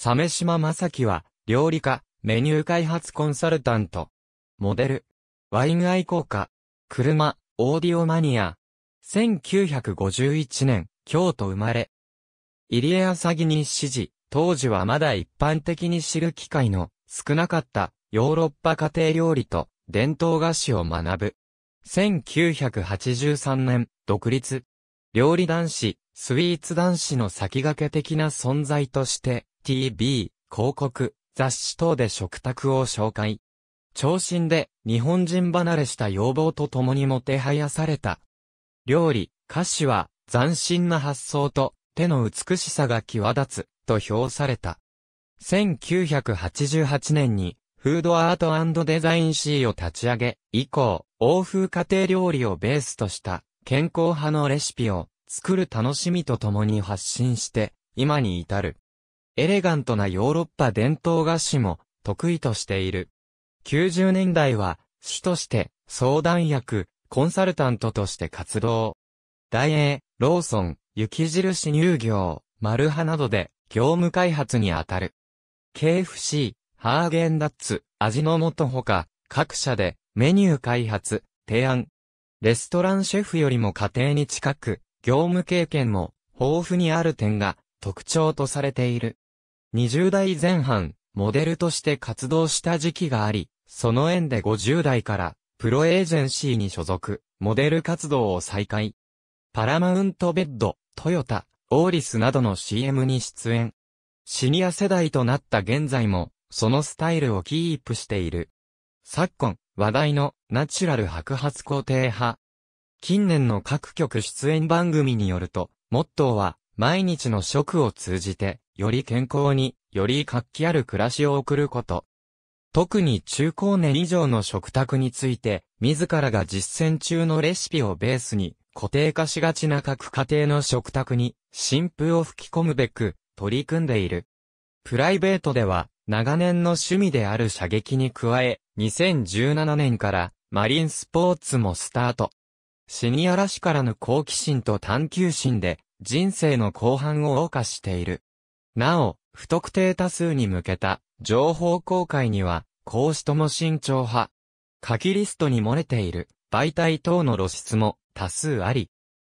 サメ島正樹は、料理家、メニュー開発コンサルタント、モデル、ワイン愛好家、車、オーディオマニア、1951年、京都生まれ。入江浅木に支持、当時はまだ一般的に知る機会の少なかったヨーロッパ家庭料理と伝統菓子を学ぶ。1983年、独立。料理男子、スイーツ男子の先駆け的な存在として、TV、広告、雑誌等で食卓を紹介。長身で日本人離れした要望と共にもてはやされた。料理、歌詞は斬新な発想と手の美しさが際立つと評された。1988年にフードアートデザイン C を立ち上げ、以降、欧風家庭料理をベースとした健康派のレシピを作る楽しみと共に発信して、今に至る。エレガントなヨーロッパ伝統菓子も得意としている。90年代は、主として相談役、コンサルタントとして活動。大英、ローソン、雪印乳業、マルハなどで業務開発にあたる。KFC、ハーゲンダッツ、味の素ほか、各社でメニュー開発、提案。レストランシェフよりも家庭に近く、業務経験も豊富にある点が特徴とされている。20代前半、モデルとして活動した時期があり、その縁で50代からプロエージェンシーに所属、モデル活動を再開。パラマウントベッド、トヨタ、オーリスなどの CM に出演。シニア世代となった現在も、そのスタイルをキープしている。昨今、話題のナチュラル白髪肯定派、近年の各局出演番組によると、モットーは、毎日の食を通じて、より健康に、より活気ある暮らしを送ること。特に中高年以上の食卓について、自らが実践中のレシピをベースに、固定化しがちな各家庭の食卓に、新風を吹き込むべく、取り組んでいる。プライベートでは、長年の趣味である射撃に加え、2017年から、マリンスポーツもスタート。シニアらしからぬ好奇心と探求心で、人生の後半を謳歌している。なお、不特定多数に向けた情報公開には、孔子とも慎重派。書きリストに漏れている媒体等の露出も多数あり、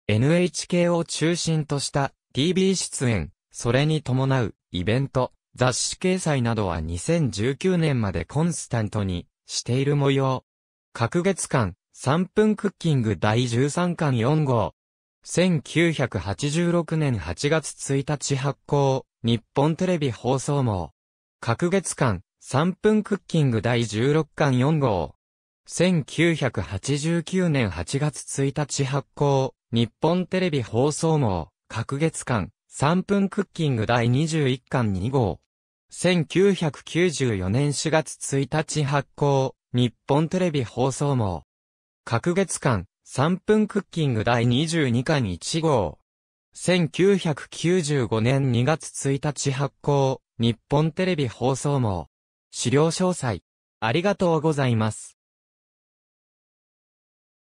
NHK を中心とした TV 出演、それに伴うイベント、雑誌掲載などは2019年までコンスタントにしている模様。各月間3分クッキング第13巻4号。1986年8月1日発行、日本テレビ放送網。各月間、3分クッキング第16巻4号。1989年8月1日発行、日本テレビ放送網、各月間、3分クッキング第21巻2号。1994年4月1日発行、日本テレビ放送網。各月間、3分クッキング第22巻1号。1995年2月1日発行、日本テレビ放送網。資料詳細。ありがとうございます。